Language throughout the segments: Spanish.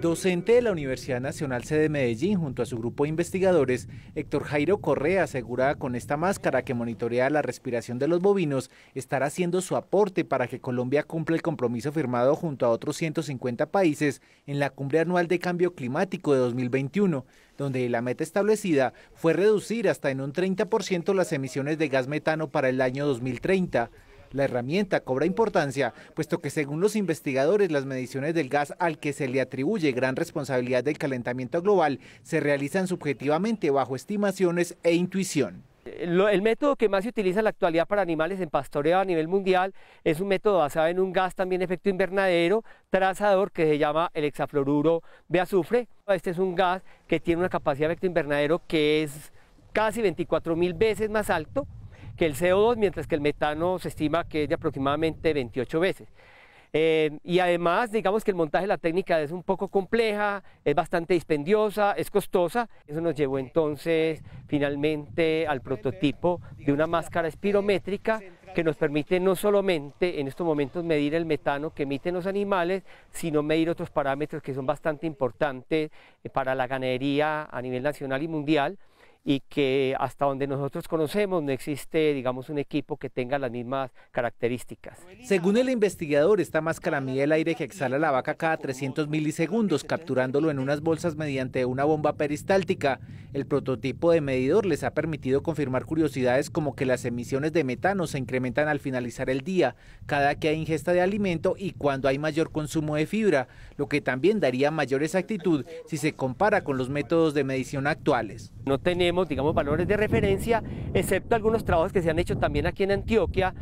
Docente de la Universidad Nacional Sede Medellín, junto a su grupo de investigadores, Héctor Jairo Correa asegura con esta máscara que monitorea la respiración de los bovinos, estará haciendo su aporte para que Colombia cumpla el compromiso firmado junto a otros 150 países en la Cumbre Anual de Cambio Climático de 2021, donde la meta establecida fue reducir hasta en un 30% las emisiones de gas metano para el año 2030. La herramienta cobra importancia, puesto que según los investigadores, las mediciones del gas al que se le atribuye gran responsabilidad del calentamiento global se realizan subjetivamente bajo estimaciones e intuición. El método que más se utiliza en la actualidad para animales en pastoreo a nivel mundial es un método basado en un gas también efecto invernadero trazador que se llama el hexafluoruro de azufre. Este es un gas que tiene una capacidad de efecto invernadero que es casi 24 mil veces más alto que el CO2, mientras que el metano se estima que es de aproximadamente 28 veces. Eh, y además, digamos que el montaje de la técnica es un poco compleja, es bastante dispendiosa, es costosa. Eso nos llevó entonces finalmente al prototipo de una máscara espirométrica que nos permite no solamente en estos momentos medir el metano que emiten los animales, sino medir otros parámetros que son bastante importantes eh, para la ganadería a nivel nacional y mundial y que hasta donde nosotros conocemos no existe, digamos, un equipo que tenga las mismas características. Según el investigador, esta máscara mide el aire que exhala la vaca cada 300 milisegundos, capturándolo en unas bolsas mediante una bomba peristáltica. El prototipo de medidor les ha permitido confirmar curiosidades como que las emisiones de metano se incrementan al finalizar el día, cada que hay ingesta de alimento y cuando hay mayor consumo de fibra, lo que también daría mayor exactitud si se compara con los métodos de medición actuales. No tenemos, digamos, valores de referencia, excepto algunos trabajos que se han hecho también aquí en Antioquia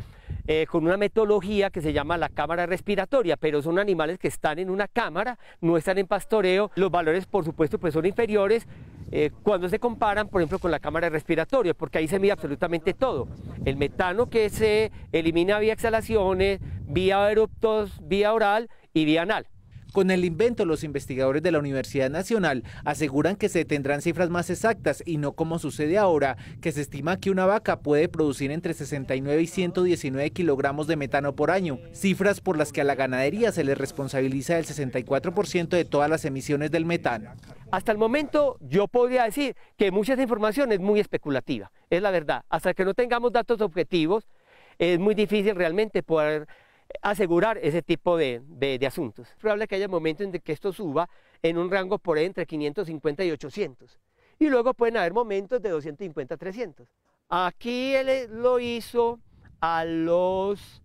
eh, con una metodología que se llama la cámara respiratoria, pero son animales que están en una cámara, no están en pastoreo, los valores por supuesto pues son inferiores, eh, cuando se comparan, por ejemplo, con la cámara respiratoria, porque ahí se mide absolutamente todo. El metano que se elimina vía exhalaciones, vía eruptos, vía oral y vía anal. Con el invento, los investigadores de la Universidad Nacional aseguran que se tendrán cifras más exactas y no como sucede ahora, que se estima que una vaca puede producir entre 69 y 119 kilogramos de metano por año, cifras por las que a la ganadería se le responsabiliza el 64% de todas las emisiones del metano. Hasta el momento yo podría decir que mucha información es muy especulativa, es la verdad. Hasta que no tengamos datos objetivos, es muy difícil realmente poder asegurar ese tipo de, de, asuntos. Es probable que haya momentos en que esto suba en un rango por entre 550 y 800. Y luego pueden haber momentos de 250 a 300. Aquí él eh, lo hizo a los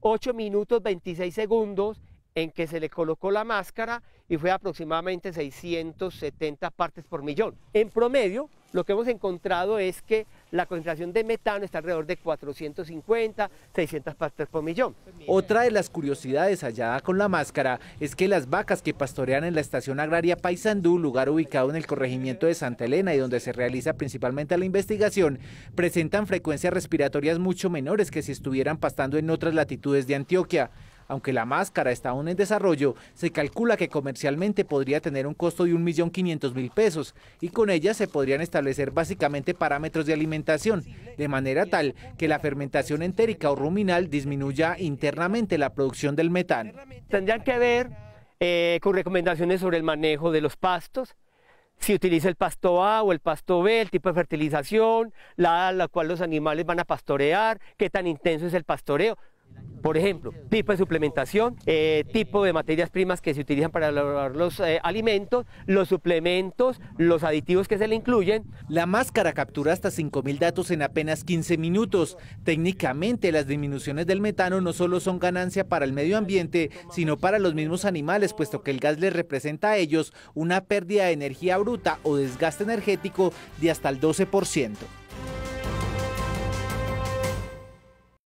8 minutos 26 segundos en que se le colocó la máscara y fue aproximadamente 670 partes por millón. En promedio, lo que hemos encontrado es que la concentración de metano está alrededor de 450, 600 partes por millón. Pues Otra de las curiosidades hallada con la máscara es que las vacas que pastorean en la estación agraria Paysandú, lugar ubicado en el corregimiento de Santa Elena y donde se realiza principalmente la investigación, presentan frecuencias respiratorias mucho menores que si estuvieran pastando en otras latitudes de Antioquia. Aunque la máscara está aún en desarrollo, se calcula que comercialmente podría tener un costo de 1.500.000 pesos y con ella se podrían establecer básicamente parámetros de alimentación, de manera tal que la fermentación entérica o ruminal disminuya internamente la producción del metano. Tendrían que ver eh, con recomendaciones sobre el manejo de los pastos, si utiliza el pasto A o el pasto B, el tipo de fertilización, la la cual los animales van a pastorear, qué tan intenso es el pastoreo. Por ejemplo, tipo de suplementación, eh, tipo de materias primas que se utilizan para elaborar los eh, alimentos, los suplementos, los aditivos que se le incluyen. La máscara captura hasta 5.000 datos en apenas 15 minutos. Técnicamente, las disminuciones del metano no solo son ganancia para el medio ambiente, sino para los mismos animales, puesto que el gas les representa a ellos una pérdida de energía bruta o desgaste energético de hasta el 12%.